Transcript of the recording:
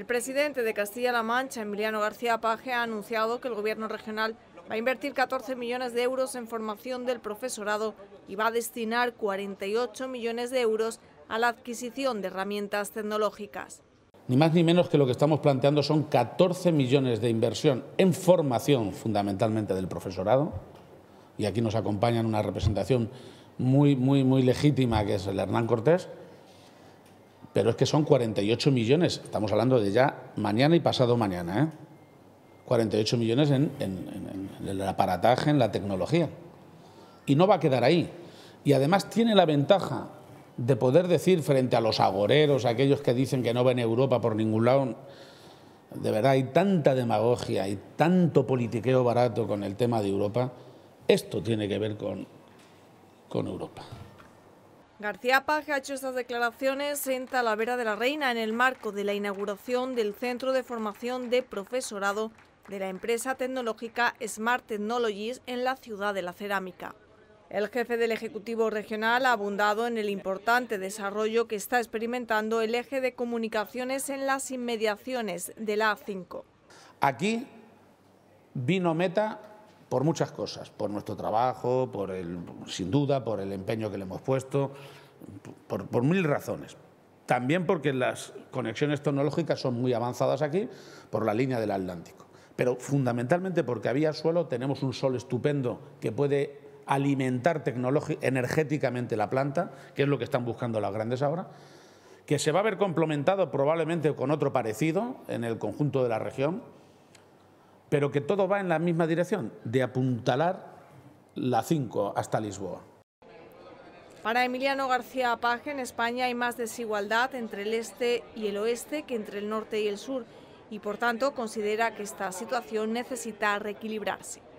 El presidente de Castilla-La Mancha, Emiliano García Paje, ha anunciado que el Gobierno regional va a invertir 14 millones de euros en formación del profesorado y va a destinar 48 millones de euros a la adquisición de herramientas tecnológicas. Ni más ni menos que lo que estamos planteando son 14 millones de inversión en formación fundamentalmente del profesorado. Y aquí nos acompañan una representación muy, muy, muy legítima que es el Hernán Cortés pero es que son 48 millones, estamos hablando de ya mañana y pasado mañana, ¿eh? 48 millones en, el aparataje, en la tecnología. Y no va a quedar ahí. Y además tiene la ventaja de poder decir frente a los agoreros, aquellos que dicen que no ven Europa por ningún lado, de verdad hay tanta demagogia y tanto politiqueo barato con el tema de Europa, esto tiene que ver con Europa. García Page ha hecho estas declaraciones en Talavera de la Reina en el marco de la inauguración del Centro de Formación de Profesorado de la empresa tecnológica Smart Technologies en la ciudad de la cerámica. El jefe del Ejecutivo Regional ha abundado en el importante desarrollo que está experimentando el eje de comunicaciones en las inmediaciones de la A5. Aquí vino Meta por muchas cosas, por nuestro trabajo, por el, sin duda, por el empeño que le hemos puesto, por, por mil razones. También porque las conexiones tecnológicas son muy avanzadas aquí por la línea del Atlántico. Pero fundamentalmente porque había suelo, tenemos un sol estupendo que puede alimentar energéticamente la planta, que es lo que están buscando las grandes ahora, que se va a ver complementado probablemente con otro parecido en el conjunto de la región, pero que todo va en la misma dirección, de apuntalar la 5 hasta Lisboa. Para Emiliano García Page, en España hay más desigualdad entre el este y el oeste que entre el norte y el sur, y por tanto considera que esta situación necesita reequilibrarse.